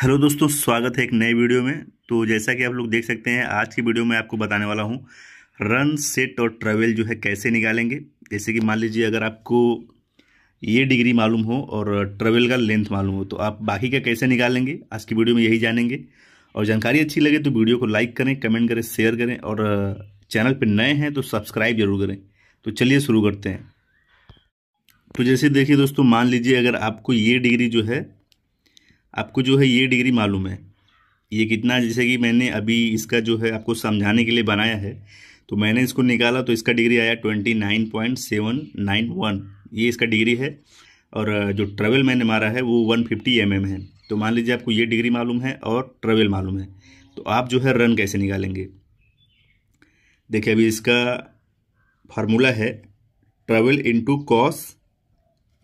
hello दोस्तों स्वागत है एक नए वीडियो में तो जैसा कि आप लोग देख सकते हैं आज की वीडियो में आपको बताने वाला हूँ रन सेट और ट्रेवल जो है कैसे निकालेंगे जैसे कि मान लीजिए अगर आपको ये डिग्री मालूम हो और ट्रेवल का लेंथ मालूम हो तो आप बाकी का कैसे निकालेंगे आज की वीडियो में यही जानेंगे और जानकारी अच्छी लगे तो वीडियो को लाइक करें कमेंट करें शेयर करें और चैनल पर नए हैं तो सब्सक्राइब जरूर करें तो चलिए शुरू करते हैं तो जैसे देखिए दोस्तों मान लीजिए अगर आपको ये डिग्री जो है आपको जो है ये डिग्री मालूम है ये कितना जैसे कि मैंने अभी इसका जो है आपको समझाने के लिए बनाया है तो मैंने इसको निकाला तो इसका डिग्री आया twenty nine point seven nine one ये इसका डिग्री है और जो ट्रेवल मैंने मारा है वो वन फिफ्टी एम एम है तो मान लीजिए आपको ये डिग्री मालूम है और ट्रेवल मालूम है तो आप जो है रन कैसे निकालेंगे देखिए अभी इसका फार्मूला है travel into cos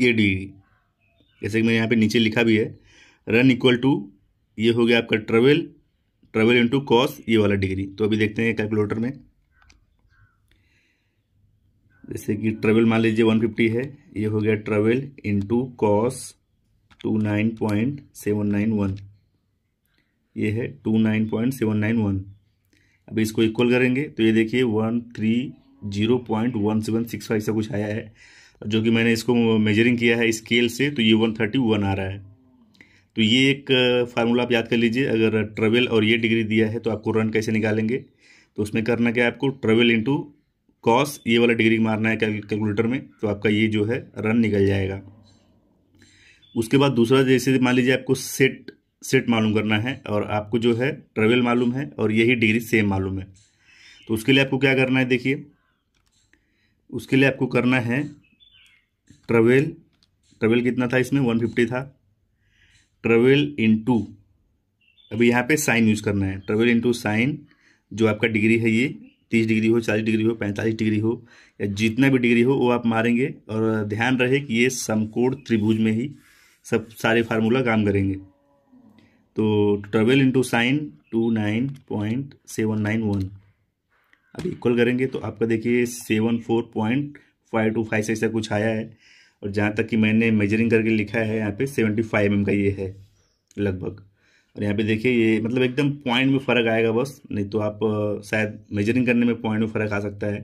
A degree जैसे कि मैंने यहाँ पे नीचे लिखा भी है रन इक्वल टू ये हो गया आपका ट्रेवल ट्रेवल इंटू कॉस ये वाला डिग्री तो अभी देखते हैं कैलकुलेटर में जैसे कि ट्रेवल मान लीजिए 150 है ये हो गया travel into cos two nine point seven nine one ये है two nine point seven nine one अब इसको इक्वल करेंगे तो ये देखिए one three zero point one seven six five ऐसा कुछ आया है जो कि मैंने इसको मेजरिंग किया है स्केल से तो ये वन थर्टी वन आ रहा है तो ये एक फार्मूला आप याद कर लीजिए अगर ट्रेवल और ये डिग्री दिया है तो आपको रन कैसे निकालेंगे तो उसमें करना क्या है आपको ट्रेवल इंटू कॉस ये वाला डिग्री मारना है कैलकुलेटर में तो आपका ये जो है रन निकल जाएगा उसके बाद दूसरा जैसे मान लीजिए आपको सेट सेट मालूम करना है और आपको जो है ट्रेवल मालूम है और यही डिग्री सेम मालूम है तो उसके लिए आपको क्या करना है देखिए उसके लिए आपको करना है ट्रेवल ट्रेवल कितना था इसमें 150 था ट्रेवल इनटू अभी यहाँ पे साइन यूज़ करना है ट्रेवल इनटू साइन जो आपका डिग्री है ये तीस डिग्री हो चालीस डिग्री हो पैंतालीस डिग्री हो या जितना भी डिग्री हो वो आप मारेंगे और ध्यान रहे कि ये समकोण त्रिभुज में ही सब सारे फार्मूला काम करेंगे तो travel into sine two nine point seven nine one अब इक्वल करेंगे तो आपका देखिए seven four point five two five से ऐसा कुछ आया है और जहाँ तक कि मैंने मेजरिंग करके लिखा है यहाँ पे सेवेंटी फाइव एम का ये है लगभग और यहाँ पे देखिए ये मतलब एकदम पॉइंट में फ़र्क आएगा बस नहीं तो आप शायद मेजरिंग करने में पॉइंट में फ़र्क आ सकता है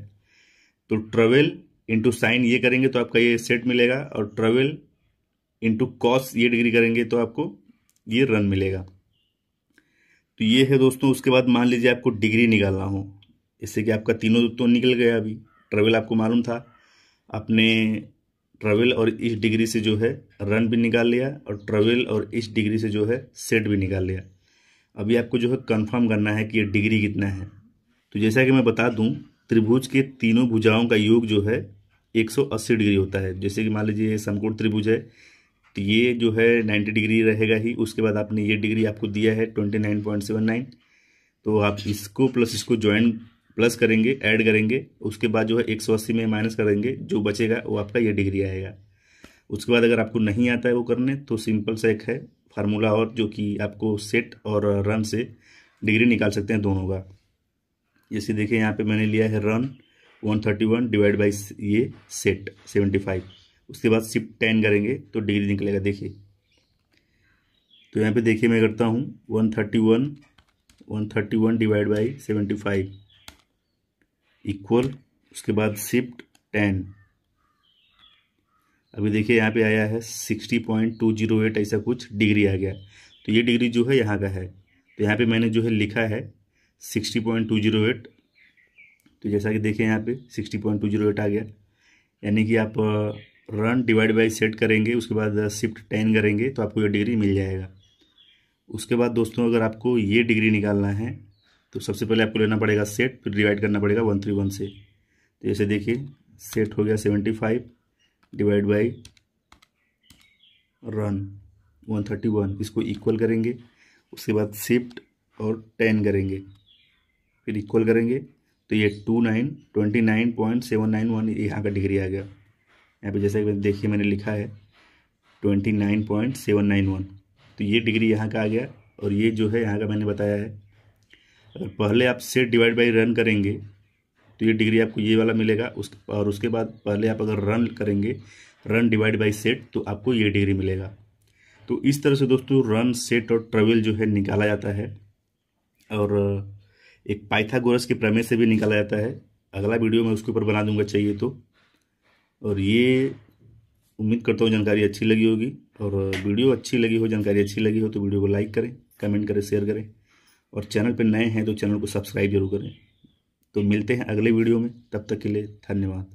तो ट्रेवल इंटू साइन ये करेंगे तो आपका ये सेट मिलेगा और ट्रेवल इंटू कॉस ये डिग्री करेंगे तो आपको ये रन मिलेगा तो ये है दोस्तों उसके बाद मान लीजिए आपको डिग्री निकालना हो इससे कि आपका तीनों तो निकल गया अभी ट्रेवल आपको मालूम था आपने ट्रेवल और इस डिग्री से जो है रन भी निकाल लिया और ट्रेवल और इस डिग्री से जो है सेट भी निकाल लिया अभी आपको जो है कंफर्म करना है कि ये डिग्री कितना है तो जैसा कि मैं बता दूं त्रिभुज के तीनों भुजाओं का योग जो है 180 डिग्री होता है जैसे कि मान लीजिए समकोण त्रिभुज है तो ये जो है 90 डिग्री रहेगा ही उसके बाद आपने ये डिग्री आपको दिया है 29.79 तो आप इसको प्लस इसको ज्वाइन प्लस करेंगे ऐड करेंगे उसके बाद जो है एक सौ अस्सी में माइनस करेंगे जो बचेगा वो आपका ये डिग्री आएगा उसके बाद अगर आपको नहीं आता है वो करने तो सिंपल सा एक है फार्मूला और जो कि आपको सेट और रन से डिग्री निकाल सकते हैं दोनों का जैसे देखिए यहाँ पे मैंने लिया है रन 131 डिवाइड बाई ये सेट 75 उसके बाद शिफ्ट टेन करेंगे तो डिग्री निकलेगा देखिए तो यहाँ पे देखिए मैं करता हूँ 131 131 डिवाइड बाई फाइव इक्वल उसके बाद शिफ्ट टेन अभी देखिए यहाँ पे आया है sixty point two zero eight ऐसा कुछ डिग्री आ गया तो ये डिग्री जो है यहाँ का है तो यहाँ पे मैंने जो है लिखा है sixty point two zero eight तो जैसा कि देखिए यहाँ पे sixty point two zero eight आ गया यानी कि आप रन डिवाइड बाई सेट करेंगे उसके बाद शिफ्ट टेन करेंगे तो आपको ये डिग्री मिल जाएगा उसके बाद दोस्तों अगर आपको ये डिग्री निकालना है तो सबसे पहले आपको लेना पड़ेगा सेट फिर डिवाइड करना पड़ेगा वन थ्री वन से तो जैसे देखिए सेट हो गया seventy five divide by run one thirty one इसको इक्वल करेंगे उसके बाद शिफ्ट और टेन करेंगे फिर इक्वल करेंगे तो ये two nine twenty nine point seven nine one यहाँ का डिग्री आ गया यहाँ पे जैसा कि देखिए मैंने लिखा है twenty nine point seven nine one तो ये डिग्री यहाँ का आ गया और ये जो है यहाँ का मैंने बताया है अगर पहले आप सेट डिवाइड बाई रन करेंगे तो ये डिग्री आपको ये वाला मिलेगा उस और उसके बाद पहले आप अगर रन करेंगे रन डिवाइड बाई सेट तो आपको ये डिग्री मिलेगा तो इस तरह से दोस्तों रन सेट और ट्रेवल जो है निकाला जाता है और एक पाइथागोरस के प्रमेय से भी निकाला जाता है अगला वीडियो मैं उसके ऊपर बना दूंगा चाहिए तो और ये उम्मीद करता हूँ जानकारी अच्छी लगी होगी और वीडियो अच्छी लगी हो जानकारी अच्छी लगी हो तो वीडियो को लाइक करें कमेंट करें शेयर करें और चैनल पर नए हैं तो चैनल को सब्सक्राइब जरूर करें तो मिलते हैं अगले वीडियो में तब तक के लिए धन्यवाद